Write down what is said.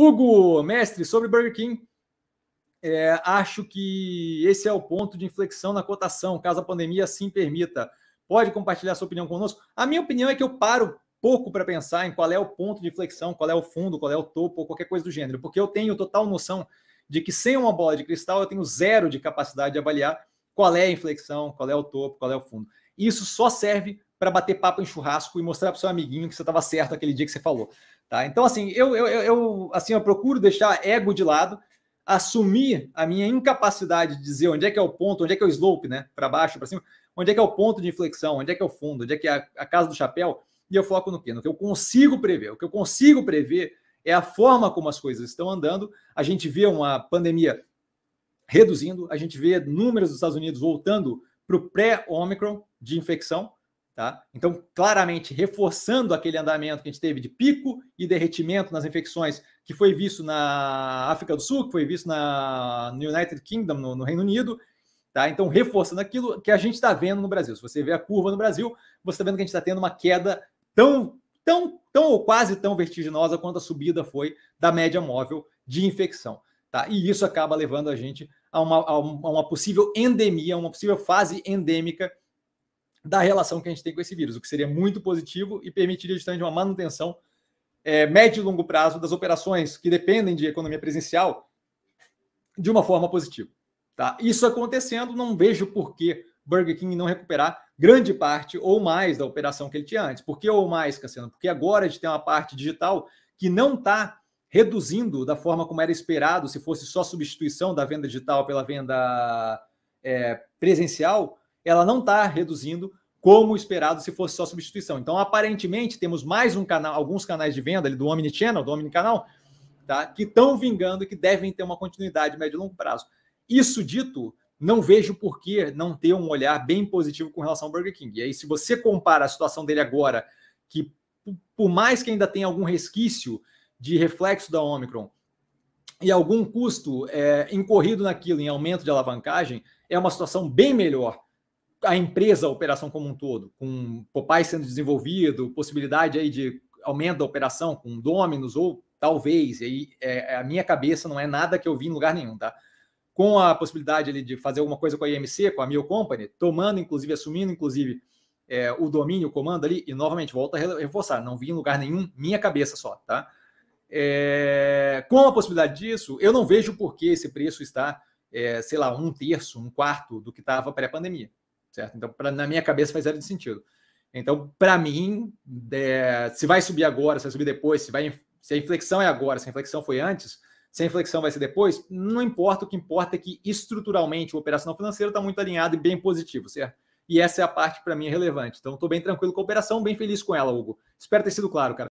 Hugo, mestre, sobre Burger King. É, acho que esse é o ponto de inflexão na cotação, caso a pandemia assim permita. Pode compartilhar sua opinião conosco? A minha opinião é que eu paro pouco para pensar em qual é o ponto de inflexão, qual é o fundo, qual é o topo, ou qualquer coisa do gênero, porque eu tenho total noção de que sem uma bola de cristal eu tenho zero de capacidade de avaliar qual é a inflexão, qual é o topo, qual é o fundo. Isso só serve para bater papo em churrasco e mostrar para seu amiguinho que você estava certo aquele dia que você falou. Tá? Então, assim, eu, eu, eu, assim, eu procuro deixar ego de lado, assumir a minha incapacidade de dizer onde é que é o ponto, onde é que é o slope, né? Para baixo, para cima, onde é que é o ponto de inflexão, onde é que é o fundo, onde é que é a, a casa do chapéu, e eu foco no quê? No que eu consigo prever. O que eu consigo prever é a forma como as coisas estão andando. A gente vê uma pandemia reduzindo, a gente vê números dos Estados Unidos voltando para o pré-Omicron de infecção. Tá? Então, claramente, reforçando aquele andamento que a gente teve de pico e derretimento nas infecções que foi visto na África do Sul, que foi visto na, no United Kingdom, no, no Reino Unido. Tá? Então, reforçando aquilo que a gente está vendo no Brasil. Se você vê a curva no Brasil, você está vendo que a gente está tendo uma queda tão, tão, tão ou quase tão vertiginosa quanto a subida foi da média móvel de infecção. Tá? E isso acaba levando a gente a uma, a uma possível endemia, a uma possível fase endêmica da relação que a gente tem com esse vírus, o que seria muito positivo e permitiria justamente uma manutenção é, médio e longo prazo das operações que dependem de economia presencial de uma forma positiva. Tá? Isso acontecendo, não vejo por que Burger King não recuperar grande parte ou mais da operação que ele tinha antes. Por que ou mais, Cassiano? Porque agora a gente tem uma parte digital que não está reduzindo da forma como era esperado, se fosse só substituição da venda digital pela venda é, presencial, ela não está reduzindo como esperado se fosse só substituição. Então, aparentemente, temos mais um canal, alguns canais de venda ali do Omnichannel, do Omnicanal, tá? que estão vingando e que devem ter uma continuidade médio e longo prazo. Isso dito, não vejo por que não ter um olhar bem positivo com relação ao Burger King. E aí, se você compara a situação dele agora, que por mais que ainda tenha algum resquício de reflexo da Omicron e algum custo é, incorrido naquilo em aumento de alavancagem, é uma situação bem melhor a empresa, a operação como um todo, com Popeye sendo desenvolvido, possibilidade aí de aumento da operação com Dominus ou talvez, aí é, é, a minha cabeça não é nada que eu vi em lugar nenhum, tá? Com a possibilidade ali de fazer alguma coisa com a IMC, com a mio Company, tomando, inclusive, assumindo, inclusive, é, o domínio, o comando ali, e novamente, volta a reforçar, não vi em lugar nenhum, minha cabeça só, tá? É, com a possibilidade disso, eu não vejo por que esse preço está, é, sei lá, um terço, um quarto do que estava pré-pandemia certo? Então, pra, na minha cabeça faz zero de sentido. Então, para mim, é, se vai subir agora, se vai subir depois, se, vai, se a inflexão é agora, se a inflexão foi antes, se a inflexão vai ser depois, não importa. O que importa é que estruturalmente o operacional financeiro está muito alinhado e bem positivo, certo? E essa é a parte para mim relevante. Então, estou bem tranquilo com a operação, bem feliz com ela, Hugo. Espero ter sido claro, cara.